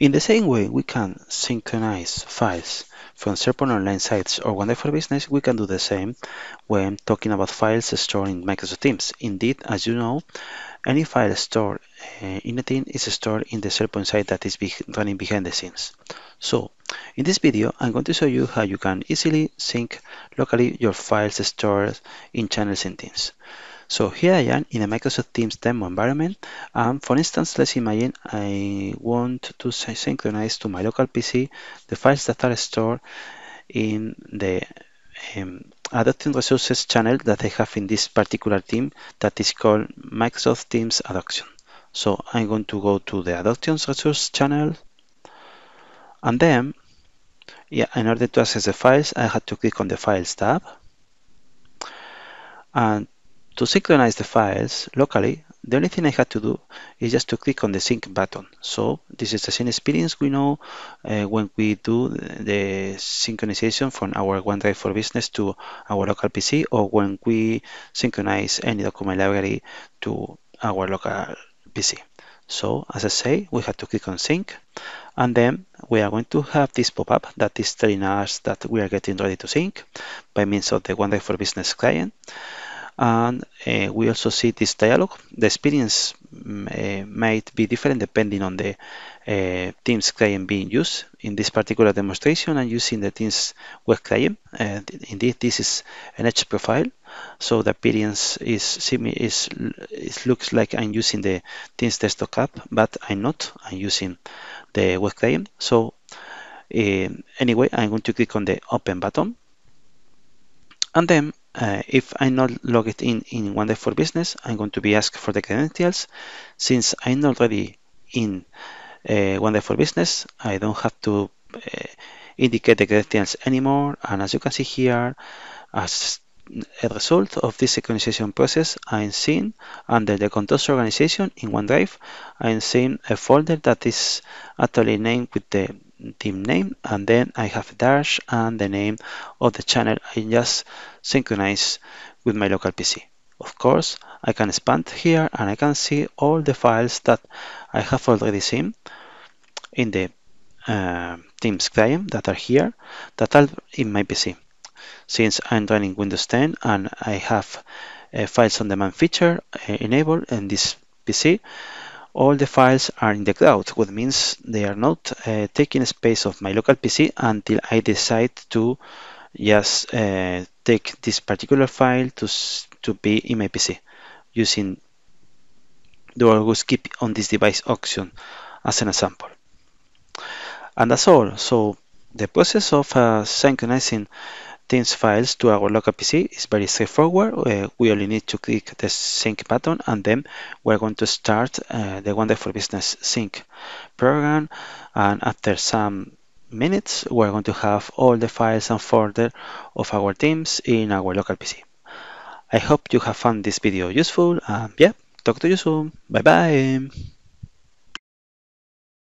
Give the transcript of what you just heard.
In the same way, we can synchronize files from SharePoint online sites or one day for business, we can do the same when talking about files stored in Microsoft Teams. Indeed, as you know, any file stored eh, in a team is stored in the SharePoint site that is running behind the scenes. So, in this video, I'm going to show you how you can easily sync locally your files stored in channels in Teams. So here I am in a Microsoft Teams demo environment. Um, for instance, let's imagine I want to synchronize to my local PC the files that are stored in the um, adopting resources channel that I have in this particular team that is called Microsoft Teams Adoption. So I'm going to go to the Adoption resource channel and then yeah, in order to access the files I had to click on the Files tab and to synchronize the files locally, the only thing I had to do is just to click on the sync button. So this is the same experience we know uh, when we do the synchronization from our OneDrive for Business to our local PC or when we synchronize any document library to our local PC. So as I say, we have to click on sync and then we are going to have this pop-up that is telling us that we are getting ready to sync by means of the OneDrive for Business client and uh, we also see this dialogue. The experience mm, uh, might be different depending on the uh, Teams client being used. In this particular demonstration, I'm using the Teams web client. and indeed, this is an Edge profile, so the appearance is, is it looks like I'm using the Teams desktop app, but I'm not. I'm using the web client. So um, anyway, I'm going to click on the Open button and then uh, if I'm not logged in in OneDrive for Business, I'm going to be asked for the credentials. Since I'm already in uh, OneDrive for Business, I don't have to uh, indicate the credentials anymore. And as you can see here, as a result of this synchronization process, I'm seeing under the contoso organization in OneDrive, I'm seeing a folder that is actually named with the team name and then I have dash and the name of the channel I just synchronize with my local PC. Of course, I can expand here and I can see all the files that I have already seen in the uh, Teams client that are here that are in my PC. Since I'm running Windows 10 and I have uh, files on demand feature uh, enabled in this PC, all the files are in the cloud, which means they are not uh, taking space of my local PC until I decide to just uh, take this particular file to, to be in my PC using the "Always keep on this device auction as an example. And that's all. So the process of uh, synchronizing things files to our local PC is very straightforward. Uh, we only need to click the sync button and then we're going to start uh, the wonderful business sync program. And after some minutes, we're going to have all the files and folder of our teams in our local PC. I hope you have found this video useful. And yeah, talk to you soon. Bye bye.